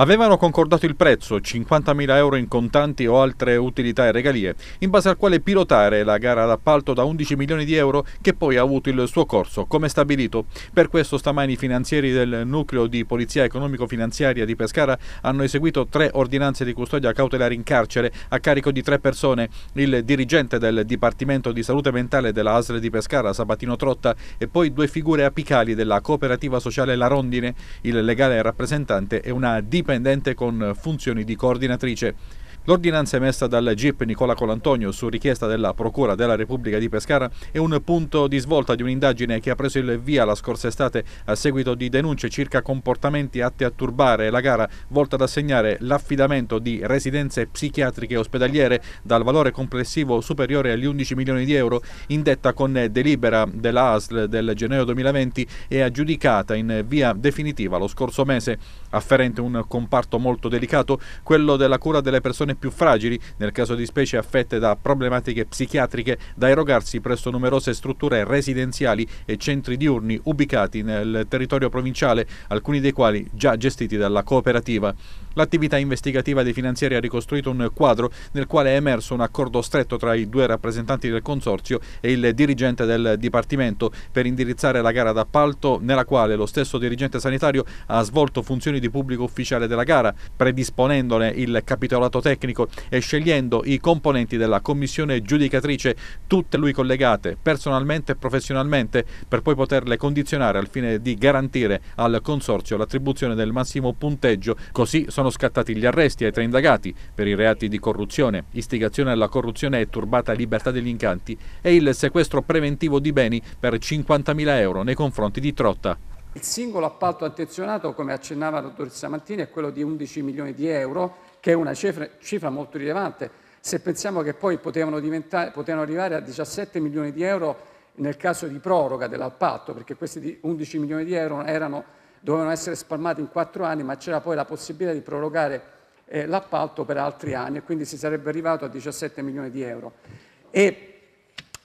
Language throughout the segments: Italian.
Avevano concordato il prezzo, 50.000 euro in contanti o altre utilità e regalie, in base al quale pilotare la gara d'appalto da 11 milioni di euro che poi ha avuto il suo corso, come stabilito. Per questo stamani i finanzieri del nucleo di polizia economico-finanziaria di Pescara hanno eseguito tre ordinanze di custodia cautelare in carcere a carico di tre persone, il dirigente del Dipartimento di Salute Mentale della ASL di Pescara, Sabatino Trotta, e poi due figure apicali della cooperativa sociale La Rondine, il legale rappresentante e una DP indipendente con funzioni di coordinatrice. L'ordinanza emessa dal GIP Nicola Colantonio su richiesta della Procura della Repubblica di Pescara è un punto di svolta di un'indagine che ha preso il via la scorsa estate a seguito di denunce circa comportamenti atti a turbare la gara volta ad assegnare l'affidamento di residenze psichiatriche ospedaliere dal valore complessivo superiore agli 11 milioni di euro indetta con delibera della ASL del gennaio 2020 e aggiudicata in via definitiva lo scorso mese, afferente un comparto molto delicato, quello della cura delle persone più fragili, nel caso di specie affette da problematiche psichiatriche, da erogarsi presso numerose strutture residenziali e centri diurni ubicati nel territorio provinciale, alcuni dei quali già gestiti dalla cooperativa. L'attività investigativa dei finanzieri ha ricostruito un quadro nel quale è emerso un accordo stretto tra i due rappresentanti del consorzio e il dirigente del Dipartimento per indirizzare la gara d'appalto nella quale lo stesso dirigente sanitario ha svolto funzioni di pubblico ufficiale della gara, predisponendone il capitolato tecnico tecnico e scegliendo i componenti della commissione giudicatrice, tutte lui collegate personalmente e professionalmente, per poi poterle condizionare al fine di garantire al Consorzio l'attribuzione del massimo punteggio. Così sono scattati gli arresti ai tre indagati per i reati di corruzione, istigazione alla corruzione e turbata libertà degli incanti e il sequestro preventivo di beni per 50.000 euro nei confronti di Trotta. Il singolo appalto attenzionato, come accennava la dottoressa Mantini, è quello di 11 milioni di euro che è una cifra, cifra molto rilevante. Se pensiamo che poi potevano, potevano arrivare a 17 milioni di euro nel caso di proroga dell'appalto, perché questi 11 milioni di euro erano, dovevano essere spalmati in quattro anni, ma c'era poi la possibilità di prorogare eh, l'appalto per altri anni e quindi si sarebbe arrivato a 17 milioni di euro. E,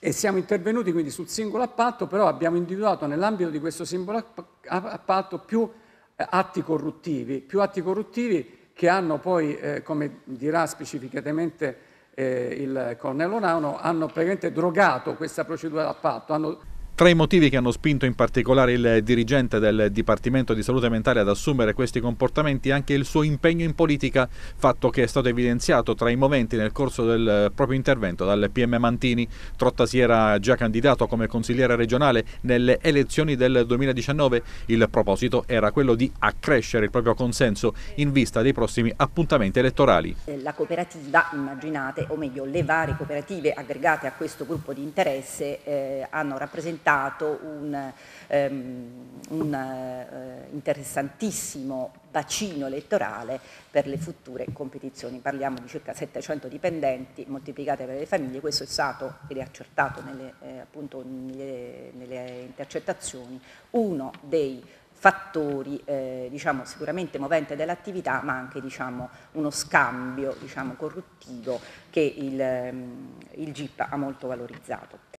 e siamo intervenuti quindi sul singolo appalto, però abbiamo individuato nell'ambito di questo singolo appalto più eh, atti corruttivi, più atti corruttivi che hanno poi, eh, come dirà specificatamente eh, il colonnello Nauno, hanno praticamente drogato questa procedura d'appalto, tra i motivi che hanno spinto in particolare il dirigente del Dipartimento di Salute Mentale ad assumere questi comportamenti anche il suo impegno in politica, fatto che è stato evidenziato tra i momenti nel corso del proprio intervento dal PM Mantini. Trotta si era già candidato come consigliere regionale nelle elezioni del 2019. Il proposito era quello di accrescere il proprio consenso in vista dei prossimi appuntamenti elettorali. La cooperativa, immaginate, o meglio le varie cooperative aggregate a questo gruppo di interesse eh, hanno rappresentato presentato un, um, un uh, interessantissimo bacino elettorale per le future competizioni. Parliamo di circa 700 dipendenti moltiplicate per le famiglie, questo è stato ed è accertato nelle, eh, appunto, nelle, nelle intercettazioni uno dei fattori eh, diciamo, sicuramente movente dell'attività ma anche diciamo, uno scambio diciamo, corruttivo che il, ehm, il GIP ha molto valorizzato.